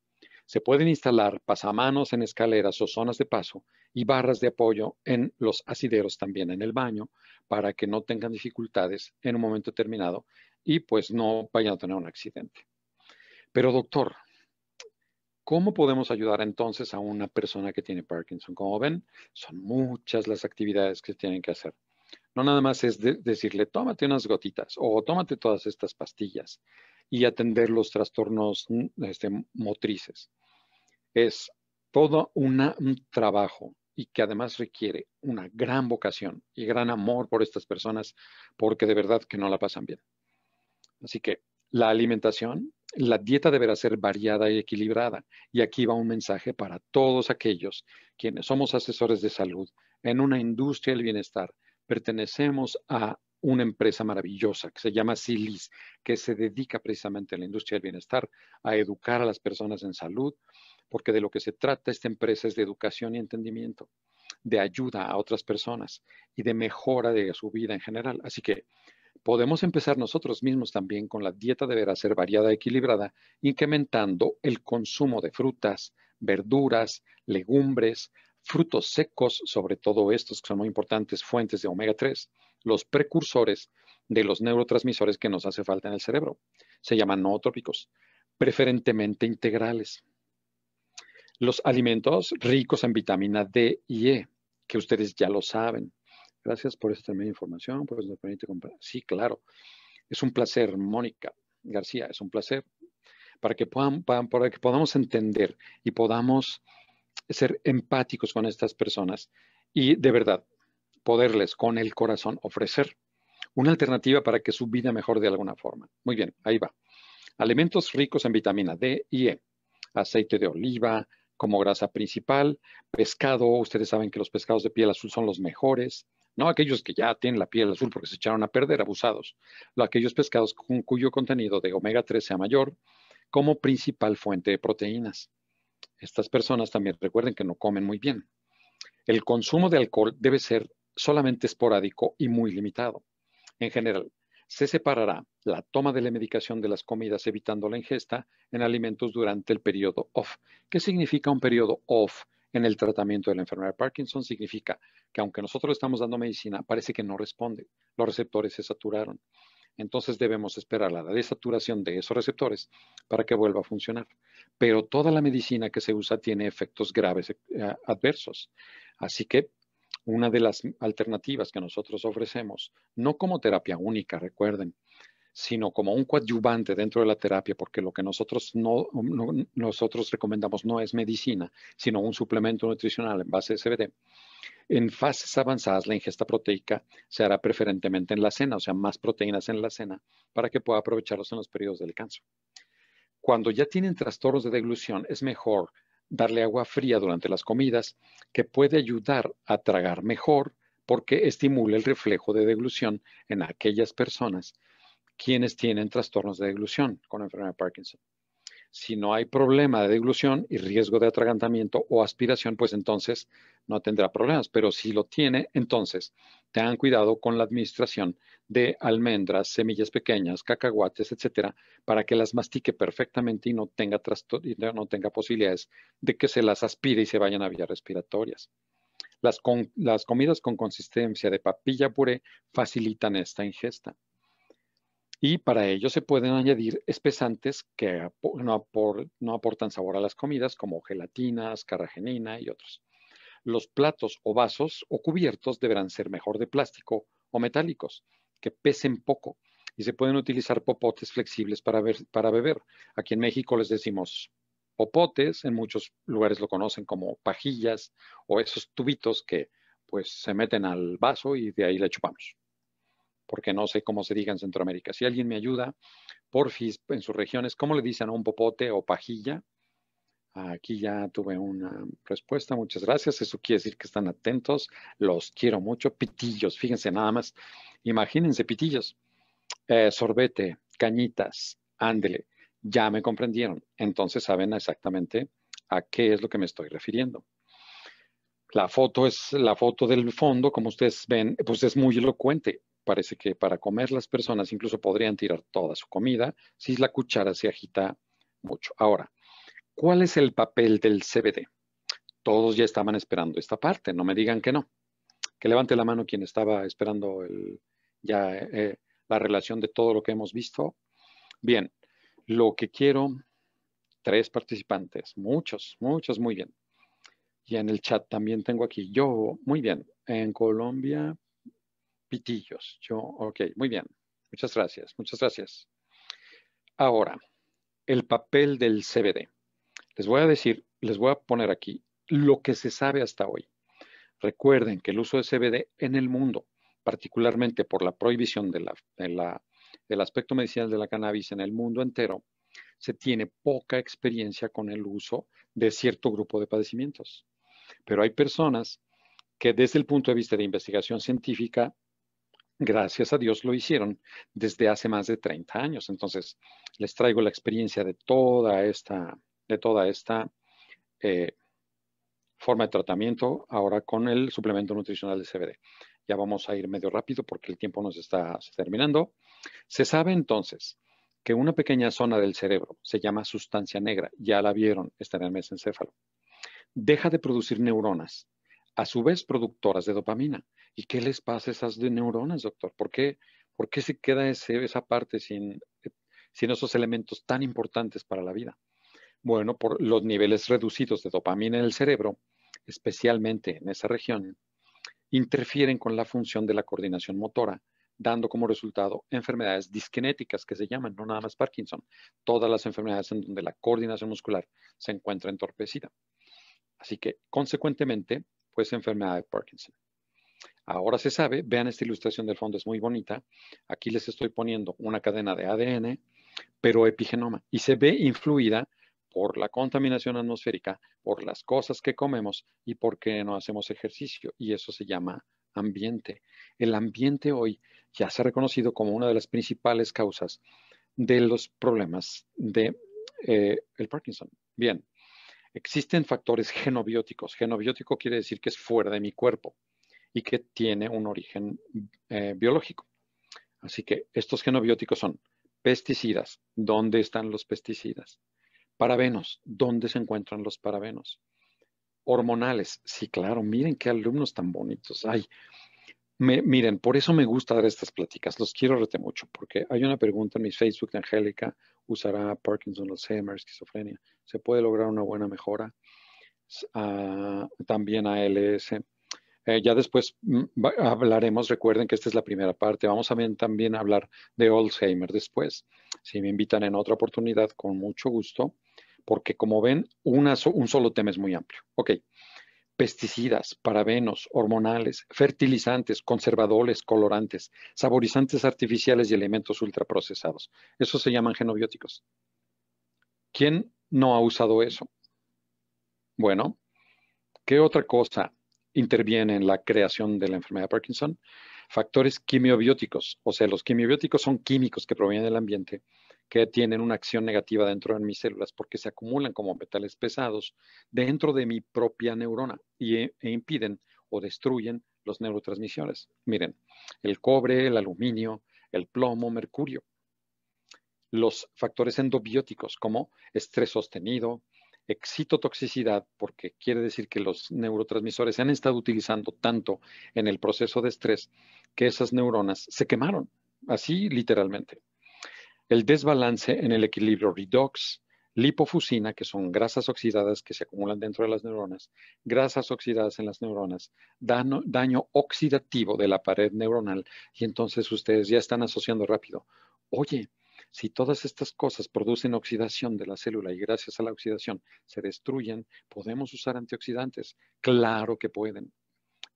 Speaker 1: Se pueden instalar pasamanos en escaleras o zonas de paso y barras de apoyo en los asideros también en el baño para que no tengan dificultades en un momento determinado y pues no vayan a tener un accidente. Pero doctor, ¿Cómo podemos ayudar entonces a una persona que tiene Parkinson? Como ven, son muchas las actividades que tienen que hacer. No nada más es decirle, tómate unas gotitas o tómate todas estas pastillas y atender los trastornos mm, este, motrices. Es todo un trabajo y que además requiere una gran vocación y gran amor por estas personas porque de verdad que no la pasan bien. Así que la alimentación, la dieta deberá ser variada y equilibrada. Y aquí va un mensaje para todos aquellos quienes somos asesores de salud en una industria del bienestar, pertenecemos a una empresa maravillosa que se llama Silis, que se dedica precisamente a la industria del bienestar, a educar a las personas en salud, porque de lo que se trata esta empresa es de educación y entendimiento, de ayuda a otras personas y de mejora de su vida en general. Así que podemos empezar nosotros mismos también con la dieta deberá ser variada, y equilibrada, incrementando el consumo de frutas, verduras, legumbres, frutos secos, sobre todo estos que son muy importantes fuentes de omega 3 los precursores de los neurotransmisores que nos hace falta en el cerebro. Se llaman nootrópicos, preferentemente integrales. Los alimentos ricos en vitamina D y E, que ustedes ya lo saben. Gracias por esta información, pues nos permite comprar. Sí, claro. Es un placer, Mónica García, es un placer para que podamos entender y podamos ser empáticos con estas personas. Y de verdad, poderles con el corazón ofrecer una alternativa para que su vida mejore de alguna forma. Muy bien, ahí va. Alimentos ricos en vitamina D y E, aceite de oliva como grasa principal, pescado, ustedes saben que los pescados de piel azul son los mejores, no aquellos que ya tienen la piel azul porque se echaron a perder, abusados, aquellos pescados con cuyo contenido de omega 3 sea mayor como principal fuente de proteínas. Estas personas también recuerden que no comen muy bien. El consumo de alcohol debe ser solamente esporádico y muy limitado. En general, se separará la toma de la medicación de las comidas evitando la ingesta en alimentos durante el periodo off. ¿Qué significa un periodo off en el tratamiento de la enfermedad de Parkinson? Significa que aunque nosotros le estamos dando medicina, parece que no responde. Los receptores se saturaron. Entonces debemos esperar la desaturación de esos receptores para que vuelva a funcionar. Pero toda la medicina que se usa tiene efectos graves eh, adversos. Así que una de las alternativas que nosotros ofrecemos, no como terapia única, recuerden, sino como un coadyuvante dentro de la terapia, porque lo que nosotros, no, nosotros recomendamos no es medicina, sino un suplemento nutricional en base a CBD. En fases avanzadas, la ingesta proteica se hará preferentemente en la cena, o sea, más proteínas en la cena, para que pueda aprovecharlos en los periodos del cáncer. Cuando ya tienen trastornos de deglución, es mejor darle agua fría durante las comidas, que puede ayudar a tragar mejor porque estimula el reflejo de deglución en aquellas personas quienes tienen trastornos de deglución con enfermedad de Parkinson. Si no hay problema de deglución y riesgo de atragantamiento o aspiración, pues entonces no tendrá problemas, pero si lo tiene, entonces tengan cuidado con la administración de almendras, semillas pequeñas, cacahuates, etcétera, para que las mastique perfectamente y no tenga, y no tenga posibilidades de que se las aspire y se vayan a vías respiratorias. Las, comidas con consistencia de papilla puré facilitan esta ingesta. Y para ello se pueden añadir espesantes que no, no aportan sabor a las comidas, como gelatinas, carragenina y otros los platos o vasos o cubiertos deberán ser mejor de plástico o metálicos, que pesen poco y se pueden utilizar popotes flexibles para, beber. Aquí en México les decimos popotes, en muchos lugares lo conocen como pajillas o esos tubitos que pues se meten al vaso y de ahí le chupamos. Porque no sé cómo se diga en Centroamérica. Si alguien me ayuda, porfis, en sus regiones, ¿cómo le dicen a un popote o pajilla? Aquí ya tuve una respuesta. Muchas gracias. Eso quiere decir que están atentos. Los quiero mucho. Pitillos, fíjense nada más. Imagínense pitillos. Eh, sorbete, cañitas, ándele. Ya me comprendieron. Entonces saben exactamente a qué es lo que me estoy refiriendo. La foto es la foto del fondo, como ustedes ven, pues es muy elocuente. Parece que para comer las personas incluso podrían tirar toda su comida si la cuchara se agita mucho. Ahora, ¿Cuál es el papel del CBD? Todos ya estaban esperando esta parte, no me digan que no. Que levante la mano quien estaba esperando eh, eh, la relación de todo lo que hemos visto. Bien, lo que quiero, tres participantes, muchos, muchos, muy bien. Y en el chat también tengo aquí, yo, muy bien, en Colombia, pitillos, yo, ok, muy bien, muchas gracias, muchas gracias. Ahora, el papel del CBD. Les voy a decir, les voy a poner aquí lo que se sabe hasta hoy. Recuerden que el uso de CBD en el mundo, particularmente por la prohibición del aspecto medicinal de la cannabis en el mundo entero, se tiene poca experiencia con el uso de cierto grupo de padecimientos. Pero hay personas que desde el punto de vista de investigación científica, gracias a Dios lo hicieron desde hace más de 30 años. Entonces, les traigo la experiencia de toda esta de toda esta eh, forma de tratamiento ahora con el suplemento nutricional de CBD. Ya vamos a ir medio rápido porque el tiempo nos está terminando. Se sabe entonces que una pequeña zona del cerebro se llama sustancia negra, ya la vieron, está en el mesencéfalo. Deja de producir neuronas, a su vez productoras de dopamina. ¿Y qué les pasa a esas neuronas, doctor? ¿Por qué, por qué se queda ese, esa parte sin, eh, sin esos elementos tan importantes para la vida? Bueno, por los niveles reducidos de dopamina en el cerebro, especialmente en esa región, interfieren con la función de la coordinación motora, dando como resultado enfermedades disquinéticas que se llaman, no nada más Parkinson, todas las enfermedades en donde la coordinación muscular se encuentra entorpecida. Así que, consecuentemente, pues enfermedad de Parkinson. Ahora se sabe, vean esta ilustración del fondo, es muy bonita. Aquí les estoy poniendo una cadena de ADN, pero epigenoma, y se ve influida por la contaminación atmosférica, por las cosas que comemos y por porque no hacemos ejercicio. Y eso se llama ambiente. El ambiente hoy ya se ha reconocido como una de las principales causas de los problemas de eh, el Parkinson. Bien, existen factores genobióticos. Genobiótico quiere decir que es fuera de mi cuerpo y que tiene un origen eh, biológico. Así que estos genobióticos son pesticidas. ¿Dónde están los pesticidas? Parabenos, ¿dónde se encuentran los parabenos? Hormonales, sí, claro, miren qué alumnos tan bonitos hay. miren, por eso me gusta dar estas pláticas, los quiero rete mucho, porque hay una pregunta en mi Facebook de Angélica, ¿usará Parkinson, Alzheimer, esquizofrenia? ¿Se puede lograr una buena mejora? Ah, también ALS. Eh, ya después mm, hablaremos, recuerden que esta es la primera parte. Vamos a también hablar de Alzheimer después. Si me invitan en otra oportunidad, con mucho gusto porque como ven, un solo tema es muy amplio. Ok, pesticidas, parabenos, hormonales, fertilizantes, conservadores, colorantes, saborizantes artificiales y elementos ultraprocesados. Eso se llaman genobióticos. ¿Quién no ha usado eso? Bueno, ¿qué otra cosa interviene en la creación de la enfermedad de Parkinson? Factores quimiobióticos, o sea, los quimiobióticos son químicos que provienen del ambiente que tienen una acción negativa dentro de mis células porque se acumulan como metales pesados dentro de mi propia neurona y, e, e impiden o destruyen los neurotransmisores. Miren, el cobre, el aluminio, el plomo, mercurio. Los factores endobióticos como estrés sostenido, excitotoxicidad, porque quiere decir que los neurotransmisores se han estado utilizando tanto en el proceso de estrés que esas neuronas se quemaron, así literalmente el desbalance en el equilibrio redox, lipofusina, que son grasas oxidadas que se acumulan dentro de las neuronas, grasas oxidadas en las neuronas, daño, daño oxidativo de la pared neuronal, y entonces ustedes ya están asociando rápido. Oye, si todas estas cosas producen oxidación de la célula y gracias a la oxidación se destruyen, ¿podemos usar antioxidantes? Claro que pueden.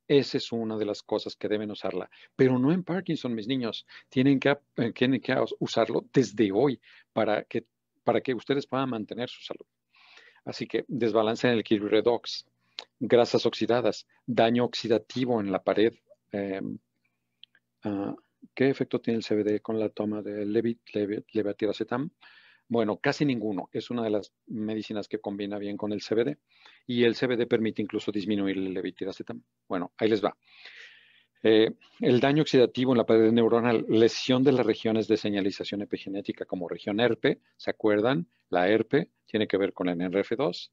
Speaker 1: Esa es una de las cosas que deben usarla, pero no en Parkinson, mis niños. Tienen que, eh, tienen que usarlo desde hoy para que, para que ustedes puedan mantener su salud. Así que desbalance en el redox, grasas oxidadas, daño oxidativo en la pared. Em, ah, ¿Qué efecto tiene el CBD con la toma de levit bueno, casi ninguno. Es una de las medicinas que combina bien con el CBD y el CBD permite incluso disminuir el levitiracetam. Bueno, ahí les va. Eh, el daño oxidativo en la pared neuronal, lesión de las regiones de señalización epigenética como región ERPE, ¿se acuerdan? La ERPE tiene que ver con el NRF2.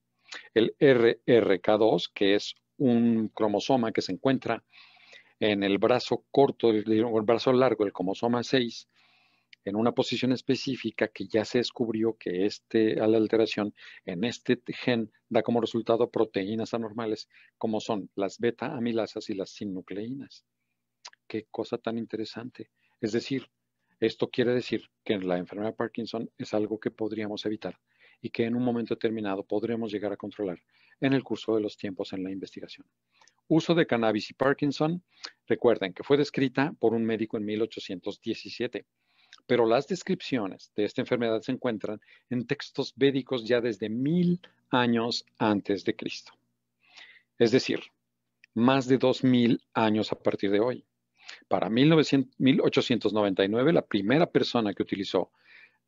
Speaker 1: El RRK2, que es un cromosoma que se encuentra en el brazo corto, el brazo largo, el cromosoma 6, en una posición específica que ya se descubrió que este, la alteración en este gen da como resultado proteínas anormales como son las beta amilasas y las sinucleínas. Qué cosa tan interesante. Es decir, esto quiere decir que la enfermedad de Parkinson es algo que podríamos evitar y que en un momento determinado podremos llegar a controlar en el curso de los tiempos en la investigación. Uso de cannabis y Parkinson, recuerden que fue descrita por un médico en 1817 pero las descripciones de esta enfermedad se encuentran en textos védicos ya desde mil años antes de Cristo. Es decir, más de dos mil años a partir de hoy. Para 1899, la primera persona que utilizó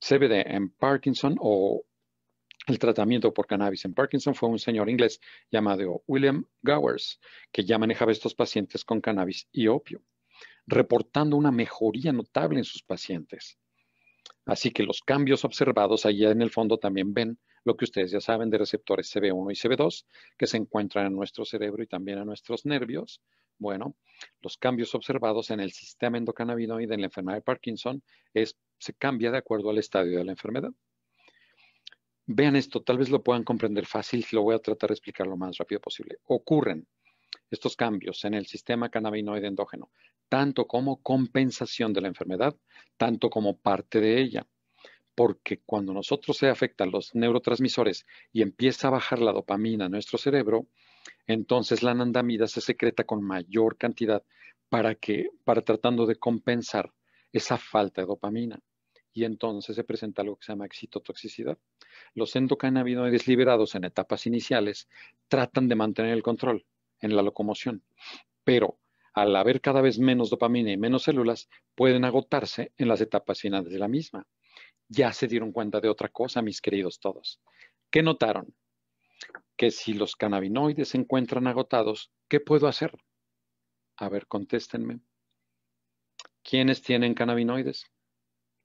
Speaker 1: CBD en Parkinson o el tratamiento por cannabis en Parkinson fue un señor inglés llamado William Gowers, que ya manejaba estos pacientes con cannabis y opio reportando una mejoría notable en sus pacientes. Así que los cambios observados allá en el fondo también ven lo que ustedes ya saben de receptores CB1 y CB2 que se encuentran en nuestro cerebro y también en nuestros nervios. Bueno, los cambios observados en el sistema endocannabinoide en la enfermedad de Parkinson se cambia de acuerdo al estadio de la enfermedad. Vean esto, tal vez lo puedan comprender fácil, lo voy a tratar de explicar lo más rápido posible. Ocurren estos cambios en el sistema cannabinoide endógeno, tanto como compensación de la enfermedad, tanto como parte de ella. Porque cuando nosotros se afectan los neurotransmisores y empieza a bajar la dopamina en nuestro cerebro, entonces la anandamida se secreta con mayor cantidad para que, para tratando de compensar esa falta de dopamina. Y entonces se presenta algo que se llama excitotoxicidad. Los endocannabinoides liberados en etapas iniciales tratan de mantener el control, en la locomoción, pero al haber cada vez menos dopamina y menos células, pueden agotarse en las etapas finales de la misma. Ya se dieron cuenta de otra cosa, mis queridos todos. ¿Qué notaron? Que si los cannabinoides se encuentran agotados, ¿qué puedo hacer? A ver, contéstenme. ¿Quiénes tienen cannabinoides?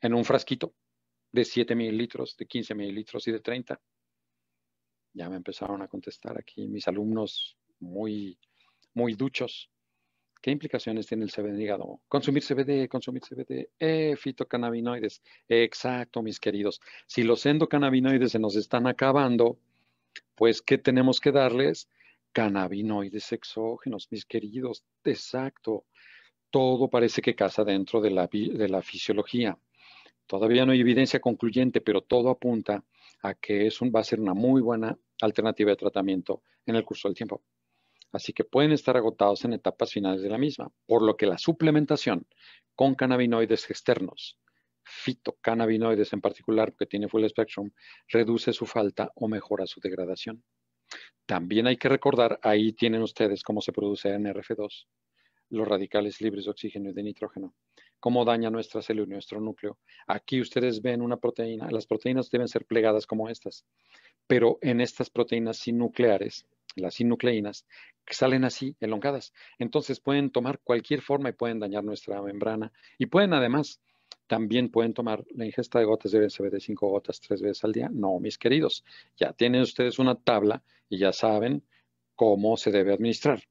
Speaker 1: En un frasquito de 7 mililitros, de 15 mililitros y de 30. Ya me empezaron a contestar aquí mis alumnos muy, muy duchos. ¿Qué implicaciones tiene el CBD hígado? Consumir CBD, consumir CBD, eh, fitocannabinoides. Exacto, mis queridos. Si los endocannabinoides se nos están acabando, pues, ¿qué tenemos que darles? Cannabinoides exógenos, mis queridos. Exacto. Todo parece que casa dentro de la, de la fisiología. Todavía no hay evidencia concluyente, pero todo apunta a que es va a ser una muy buena alternativa de tratamiento en el curso del tiempo así que pueden estar agotados en etapas finales de la misma, por lo que la suplementación con cannabinoides externos, fitocannabinoides en particular, porque tiene full spectrum, reduce su falta o mejora su degradación. También hay que recordar, ahí tienen ustedes cómo se produce NRF2, los radicales libres de oxígeno y de nitrógeno, cómo daña nuestra célula y nuestro núcleo. Aquí ustedes ven una proteína, las proteínas deben ser plegadas como estas, pero en estas proteínas sin nucleares las sinucleínas, que salen así, elongadas. Entonces pueden tomar cualquier forma y pueden dañar nuestra membrana. Y pueden además, también pueden tomar la ingesta de gotas, de ser de cinco gotas tres veces al día. No, mis queridos, ya tienen ustedes una tabla y ya saben cómo se debe administrar.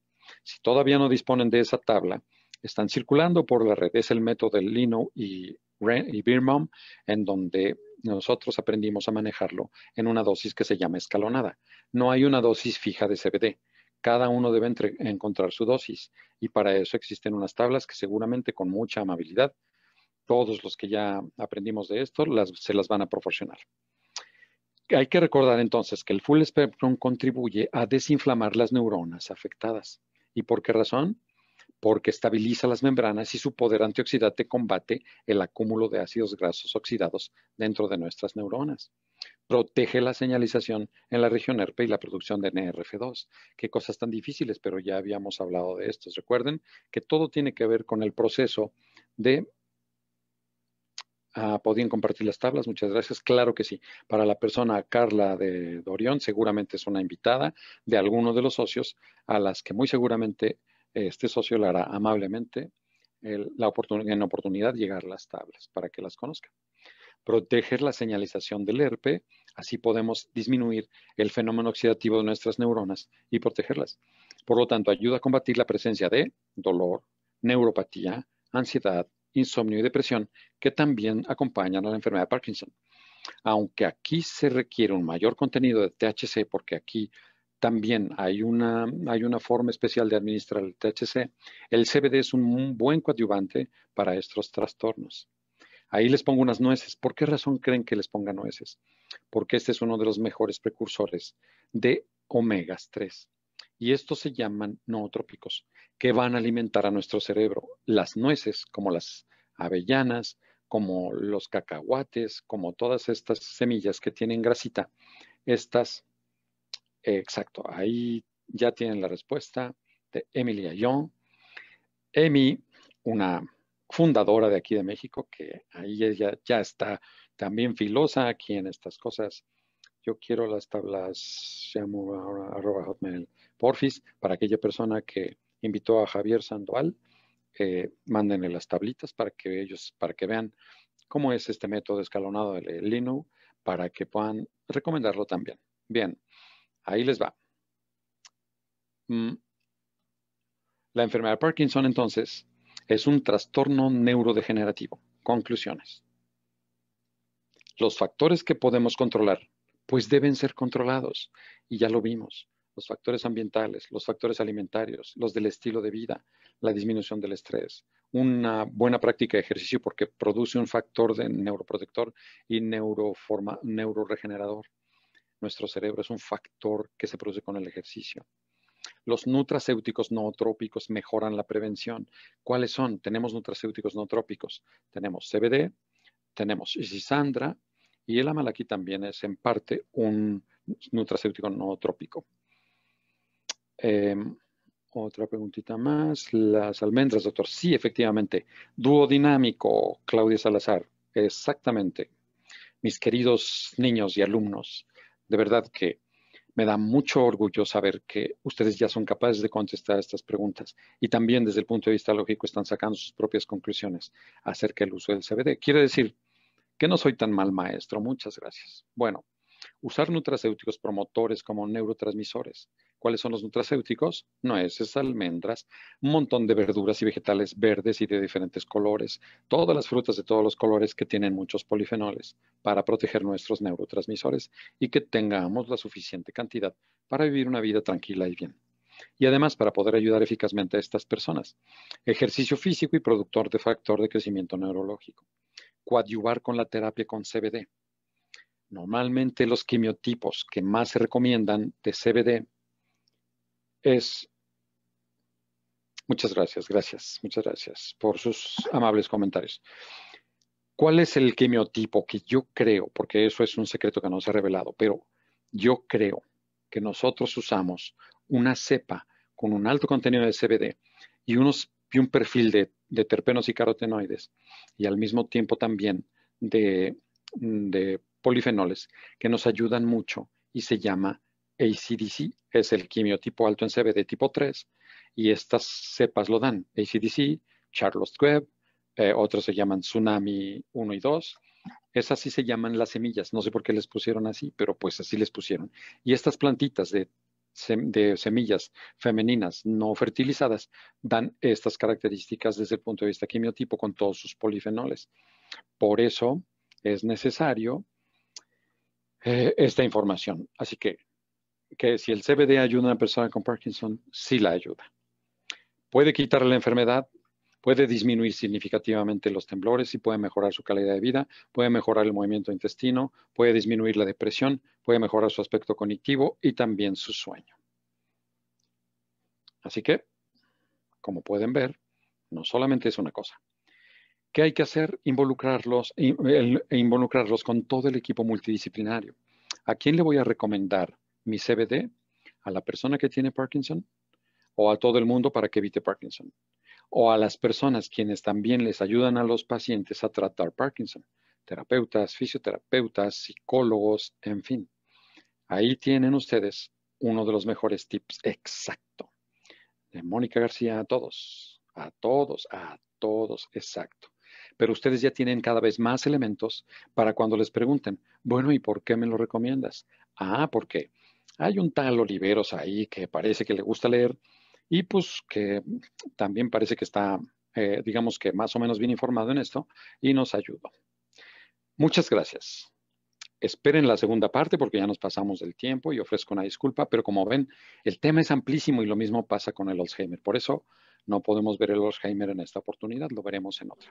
Speaker 1: Si todavía no disponen de esa tabla, están circulando por la red. Es el método de Lino y, y Birman, en donde nosotros aprendimos a manejarlo en una dosis que se llama escalonada. No hay una dosis fija de CBD. Cada uno debe encontrar su dosis y para eso existen unas tablas que seguramente con mucha amabilidad todos los que ya aprendimos de esto se las van a proporcionar. Hay que recordar entonces que el full spectrum contribuye a desinflamar las neuronas afectadas. ¿Y por qué razón? porque estabiliza las membranas y su poder antioxidante combate el acúmulo de ácidos grasos oxidados dentro de nuestras neuronas. Protege la señalización en la región herpe y la producción de NRF2. Qué cosas tan difíciles, pero ya habíamos hablado de estos. Recuerden que todo tiene que ver con el proceso de ah, ¿Podían compartir las tablas? Muchas gracias. Claro que sí. Para la persona Carla de Dorión, seguramente es una invitada de alguno de los socios a las que muy seguramente este socio le hará amablemente la oportunidad en oportunidad llegar las tablas para que las conozca. Proteger la señalización del ERP, así podemos disminuir el fenómeno oxidativo de nuestras neuronas y protegerlas. Por lo tanto, ayuda a combatir la presencia de dolor, neuropatía, ansiedad, insomnio y depresión que también acompañan a la enfermedad de Parkinson. Aunque aquí se requiere un mayor contenido de THC porque aquí también hay una, hay una forma especial de administrar el THC. El CBD es un buen coadyuvante para estos trastornos. Ahí les pongo unas nueces. ¿Por qué razón creen que les ponga nueces? Porque este es uno de los mejores precursores de omegas 3. Y estos se llaman nootrópicos, que van a alimentar a nuestro cerebro. Las nueces, como las avellanas, como los cacahuates, como todas estas semillas que tienen grasita, estas Exacto, ahí ya tienen la respuesta de Emily Ayón. Emi, una fundadora de aquí de México, que ahí ella ya está también filosa aquí en estas cosas. Yo quiero las tablas, llamo ahora hotmail porfis, para aquella persona que invitó a Javier Sandoval, eh, mándenle las tablitas para que ellos, para que vean cómo es este método escalonado del Linux, para que puedan recomendarlo también. Bien, Ahí les va. Mm. La enfermedad de Parkinson, entonces, es un trastorno neurodegenerativo. Conclusiones. Los factores que podemos controlar, pues deben ser controlados. Y ya lo vimos. Los factores ambientales, los factores alimentarios, los del estilo de vida, la disminución del estrés, una buena práctica de ejercicio porque produce un factor de neuroprotector y neuroforma, neuroregenerador nuestro cerebro es un factor que se produce con el ejercicio. Los nutracéuticos nootrópicos mejoran la prevención. ¿Cuáles son? Tenemos nutracéuticos nootrópicos. Tenemos CBD, tenemos isisandra y el amalaki también es en parte un nutracéutico nootrópico. Em, otra preguntita más. Las almendras, doctor. Sí, efectivamente. Duodinámico, Claudia Salazar. Exactamente. Mis queridos niños y alumnos, de verdad que me da mucho orgullo saber que ustedes ya son capaces de contestar estas preguntas y también desde el punto de vista lógico están sacando sus propias conclusiones acerca del uso del CBD. Quiere decir que no soy tan mal maestro. Muchas gracias. Bueno, usar nutracéuticos promotores como neurotransmisores ¿Cuáles son los nutracéuticos? Nueces, almendras, un montón de verduras y vegetales verdes y de diferentes colores, todas las frutas de todos los colores que tienen muchos polifenoles para proteger nuestros neurotransmisores y que tengamos la suficiente cantidad para vivir una vida tranquila y bien. Y además para poder ayudar eficazmente a estas personas. Ejercicio físico y productor de factor de crecimiento neurológico. Coadyuvar con la terapia con CBD. Normalmente los quimiotipos que más se recomiendan de CBD es... Muchas gracias, gracias, muchas gracias por sus amables comentarios. ¿Cuál es el quimiotipo que yo creo, porque eso es un secreto que no se ha revelado, pero yo creo que nosotros usamos una cepa con un alto contenido de CBD y, unos, un perfil de, terpenos y carotenoides y al mismo tiempo también de polifenoles que nos ayudan mucho y se llama ACDC es el quimiotipo alto en de tipo 3 y estas cepas lo dan. ACDC, Charles Webb, otras eh, otros se llaman Tsunami 1 y 2. Esas sí se llaman las semillas. No sé por qué les pusieron así, pero pues así les pusieron. Y estas plantitas de, semillas femeninas no fertilizadas dan estas características desde el punto de vista quimiotipo con todos sus polifenoles. Por eso es necesario eh, esta información. Así que que si el CBD ayuda a una persona con Parkinson, sí la ayuda. Puede quitarle la enfermedad, puede disminuir significativamente los temblores y puede mejorar su calidad de vida, puede mejorar el movimiento intestino, puede disminuir la depresión, puede mejorar su aspecto cognitivo y también su sueño. Así que, como pueden ver, no solamente es una cosa. ¿Qué hay que hacer? Involucrarlos, involucrarlos con todo el equipo multidisciplinario. ¿A quién le voy a recomendar mi CBD a la persona que tiene Parkinson o a todo el mundo para que evite Parkinson o a las personas quienes también les ayudan a los pacientes a tratar Parkinson, terapeutas, fisioterapeutas, psicólogos, en fin. Ahí tienen ustedes uno de los mejores tips exacto. De Mónica García a todos, a todos, a todos, exacto. Pero ustedes ya tienen cada vez más elementos para cuando les pregunten, bueno, ¿y por qué me lo recomiendas? Ah, ¿por qué? hay un tal Oliveros ahí que parece que le gusta leer y pues que también parece que está, eh, digamos que más o menos bien informado en esto y nos ayuda. Muchas gracias. Esperen la segunda parte porque ya nos pasamos del tiempo y ofrezco una disculpa, pero como ven, el tema es amplísimo y lo mismo pasa con el Alzheimer. Por eso no podemos ver el Alzheimer en esta oportunidad, lo veremos en otra.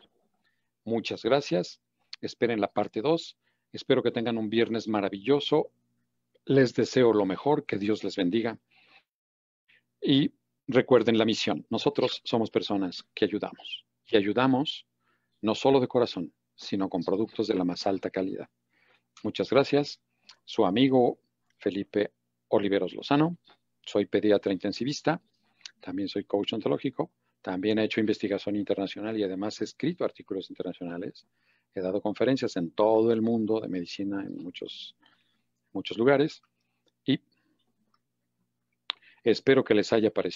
Speaker 1: Muchas gracias. Esperen la parte 2. Espero que tengan un viernes maravilloso les deseo lo mejor, que Dios les bendiga y recuerden la misión. Nosotros somos personas que ayudamos y ayudamos no solo de corazón, sino con productos de la más alta calidad. Muchas gracias. Su amigo Felipe Oliveros Lozano. Soy pediatra intensivista, también soy coach ontológico, también he hecho investigación internacional y además he escrito artículos internacionales. He dado conferencias en todo el mundo de medicina en muchos muchos lugares y espero que les haya parecido.